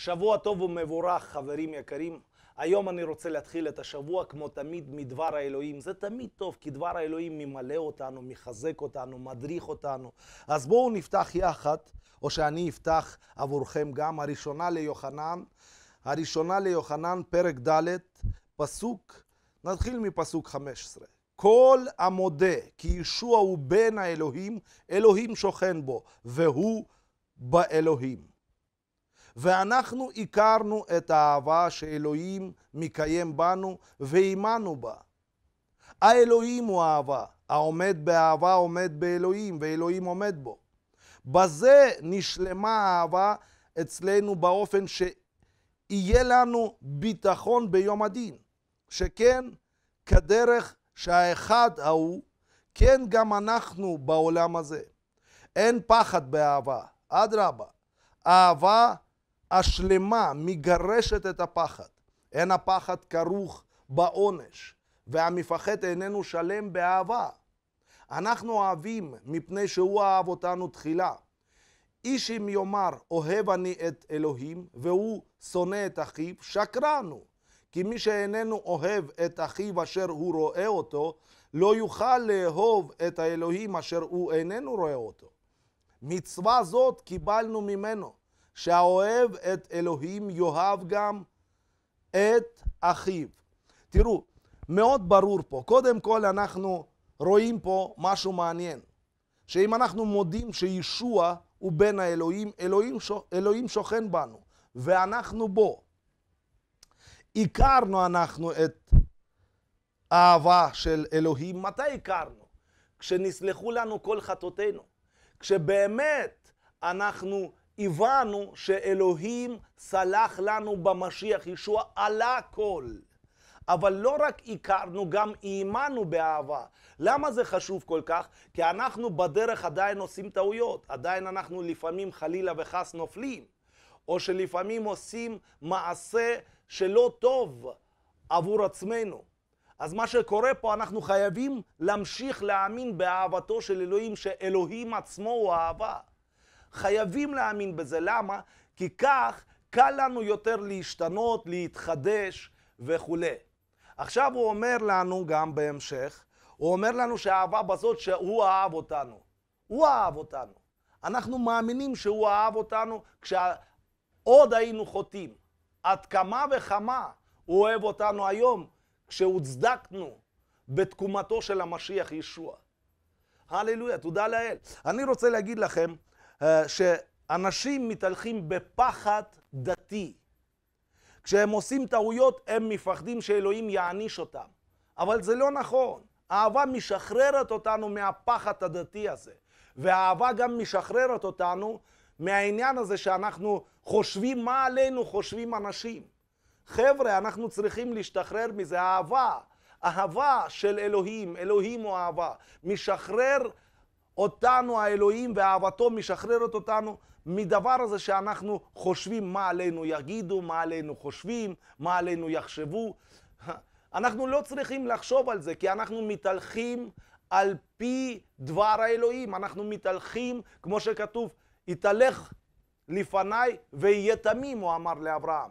שבוע טוב ומבורך, חברים יקרים. היום אני רוצה להתחיל את השבוע, כמו תמיד, מדבר האלוהים. זה תמיד טוב, כי דבר האלוהים ממלא אותנו, מחזק אותנו, מדריך אותנו. אז בואו נפתח יחד, או שאני אפתח עבורכם גם. הראשונה ליוחנן, הראשונה ליוחנן, פרק ד', פסוק, נתחיל מפסוק 15. כל המודה כי ישוע הוא בן האלוהים, אלוהים שוכן בו, והוא באלוהים. ואנחנו הכרנו את האהבה שאלוהים מקיים בנו והאמנו בה. האלוהים הוא אהבה, העומד באהבה עומד באלוהים ואלוהים עומד בו. בזה נשלמה האהבה אצלנו באופן שיהיה לנו ביטחון ביום הדין, שכן כדרך שהאחד ההוא, כן גם אנחנו בעולם הזה. אין פחד באהבה, אדרבה. אהבה השלמה מגרשת את הפחד. אין הפחד כרוך בעונש, והמפחד איננו שלם באהבה. אנחנו אוהבים מפני שהוא אהב אותנו תחילה. איש אם יאמר, אוהב אני את אלוהים, והוא שונא את אחיו, שקרנו. כי מי שאיננו אוהב את אחיו אשר הוא רואה אותו, לא יוכל לאהוב את האלוהים אשר הוא איננו רואה אותו. מצווה זאת קיבלנו ממנו, שהאוהב את אלוהים יאהב גם את אחיו. תראו, מאוד ברור פה. קודם כל אנחנו רואים פה משהו מעניין, שאם אנחנו מודים שישוע הוא בן האלוהים, אלוהים, שוכ... אלוהים שוכן בנו, ואנחנו בו. הכרנו אנחנו את האהבה של אלוהים. מתי הכרנו? כשנסלחו לנו כל חטאותינו. כשבאמת אנחנו הבנו שאלוהים סלח לנו במשיח ישוע על הכל. אבל לא רק הכרנו, גם האמנו באהבה. למה זה חשוב כל כך? כי אנחנו בדרך עדיין עושים טעויות, עדיין אנחנו לפעמים חלילה וחס נופלים, או שלפעמים עושים מעשה שלא טוב עבור עצמנו. אז מה שקורה פה, אנחנו חייבים להמשיך להאמין באהבתו של אלוהים, שאלוהים עצמו הוא אהבה. חייבים להאמין בזה. למה? כי כך קל לנו יותר להשתנות, להתחדש וכולי. עכשיו הוא אומר לנו גם בהמשך, הוא אומר לנו שהאהבה בזאת שהוא אהב אותנו. הוא אהב אותנו. אנחנו מאמינים שהוא אהב אותנו כשעוד היינו חוטאים. עד כמה וכמה הוא אוהב אותנו היום, כשהוצדקנו בתקומתו של המשיח ישוע. הללויה, תודה לאל. אני רוצה להגיד לכם אה, שאנשים מתהלכים בפחד דתי. כשהם עושים טעויות, הם מפחדים שאלוהים יעניש אותם. אבל זה לא נכון. אהבה משחררת אותנו מהפחד הדתי הזה. והאהבה גם משחררת אותנו מהעניין הזה שאנחנו חושבים מה עלינו חושבים אנשים. חבר'ה, אנחנו צריכים להשתחרר מזה. אהבה, אהבה של אלוהים, אלוהים הוא אהבה, משחרר אותנו האלוהים ואהבתו משחררת אותנו מדבר הזה שאנחנו חושבים מה עלינו יגידו, מה עלינו חושבים, מה עלינו יחשבו. אנחנו לא צריכים לחשוב על זה, כי אנחנו מתהלכים על פי דבר האלוהים. אנחנו מתהלכים, כמו שכתוב, התהלך לפניי ויהיה תמים, הוא אמר לאברהם.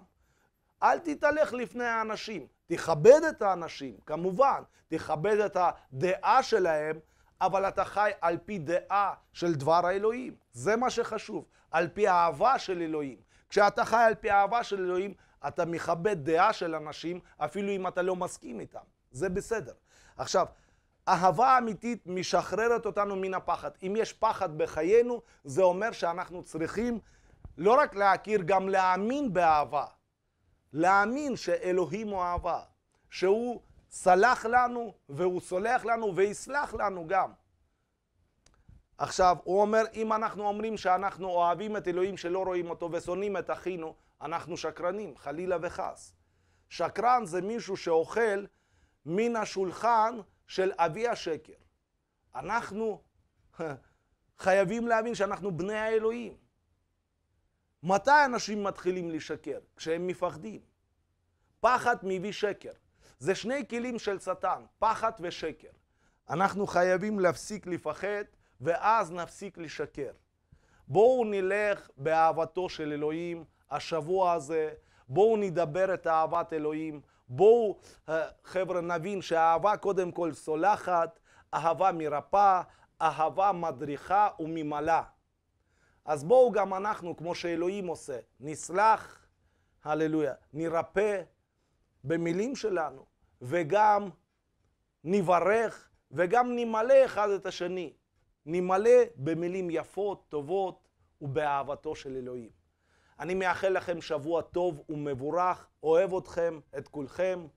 אל תתהלך לפני האנשים, תכבד את האנשים, כמובן, תכבד את הדעה שלהם, אבל אתה חי על פי דעה של דבר האלוהים. זה מה שחשוב, על פי אהבה של אלוהים. כשאתה חי על פי אהבה של אלוהים, אתה מכבד דעה של אנשים, אפילו אם אתה לא מסכים איתם. זה בסדר. עכשיו, אהבה אמיתית משחררת אותנו מן הפחד. אם יש פחד בחיינו, זה אומר שאנחנו צריכים לא רק להכיר, גם להאמין באהבה. להאמין שאלוהים הוא אהבה, שהוא סלח לנו, והוא סולח לנו, ויסלח לנו גם. עכשיו, הוא אומר, אם אנחנו אומרים שאנחנו אוהבים את אלוהים שלא רואים אותו ושונאים את אחינו, אנחנו שקרנים, חלילה וחס. שקרן זה מישהו שאוכל מן השולחן של אבי השקר. אנחנו חייבים להבין שאנחנו בני האלוהים. מתי אנשים מתחילים לשקר? כשהם מפחדים. פחד מביא שקר. זה שני כלים של שטן, פחד ושקר. אנחנו חייבים להפסיק לפחד, ואז נפסיק לשקר. בואו נלך באהבתו של אלוהים השבוע הזה, בואו נדבר את אהבת אלוהים, בואו אה, חבר'ה נבין שהאהבה קודם כל סולחת, אהבה מרפאה, אהבה מדריכה וממלאה. אז בואו גם אנחנו, כמו שאלוהים עושה, נסלח, הללויה, נרפא במילים שלנו, וגם נברך וגם נמלא אחד את השני. נמלא במילים יפות, טובות ובאהבתו של אלוהים. אני מאחל לכם שבוע טוב ומבורך, אוהב אתכם, את כולכם,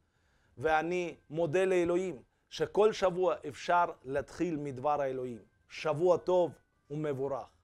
ואני מודה לאלוהים שכל שבוע אפשר להתחיל מדבר האלוהים. שבוע טוב ומבורך.